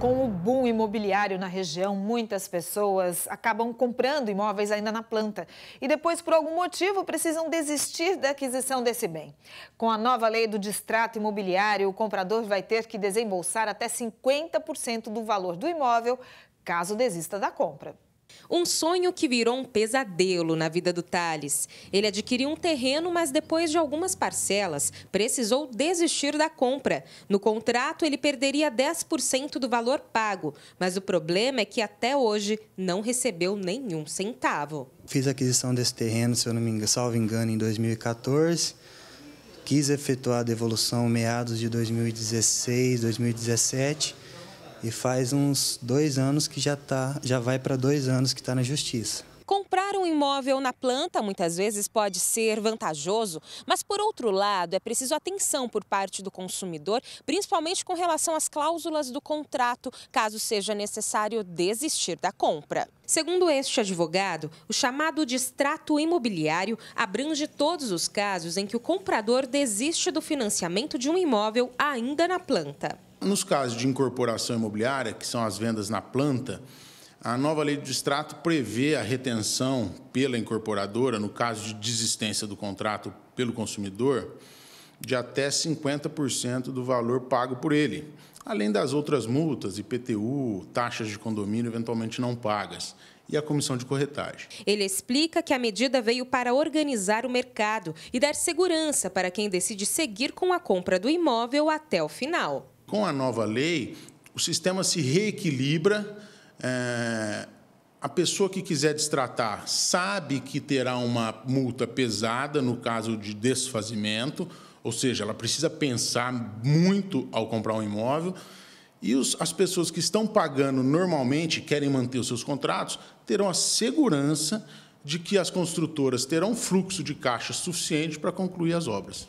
Com o boom imobiliário na região, muitas pessoas acabam comprando imóveis ainda na planta e depois, por algum motivo, precisam desistir da aquisição desse bem. Com a nova lei do distrato imobiliário, o comprador vai ter que desembolsar até 50% do valor do imóvel caso desista da compra. Um sonho que virou um pesadelo na vida do Thales. Ele adquiriu um terreno, mas depois de algumas parcelas, precisou desistir da compra. No contrato, ele perderia 10% do valor pago, mas o problema é que até hoje não recebeu nenhum centavo. Fiz a aquisição desse terreno, se eu não me engano, salvo engano, em 2014. Quis efetuar a devolução meados de 2016, 2017 e faz uns dois anos que já tá, já vai para dois anos que está na justiça. Comprar um imóvel na planta muitas vezes pode ser vantajoso, mas por outro lado, é preciso atenção por parte do consumidor, principalmente com relação às cláusulas do contrato, caso seja necessário desistir da compra. Segundo este advogado, o chamado distrato imobiliário abrange todos os casos em que o comprador desiste do financiamento de um imóvel ainda na planta. Nos casos de incorporação imobiliária, que são as vendas na planta, a nova lei de distrato prevê a retenção pela incorporadora, no caso de desistência do contrato pelo consumidor, de até 50% do valor pago por ele, além das outras multas, IPTU, taxas de condomínio eventualmente não pagas e a comissão de corretagem. Ele explica que a medida veio para organizar o mercado e dar segurança para quem decide seguir com a compra do imóvel até o final. Com a nova lei, o sistema se reequilibra é, a pessoa que quiser destratar sabe que terá uma multa pesada no caso de desfazimento, ou seja, ela precisa pensar muito ao comprar um imóvel. E os, as pessoas que estão pagando normalmente, querem manter os seus contratos, terão a segurança de que as construtoras terão fluxo de caixa suficiente para concluir as obras.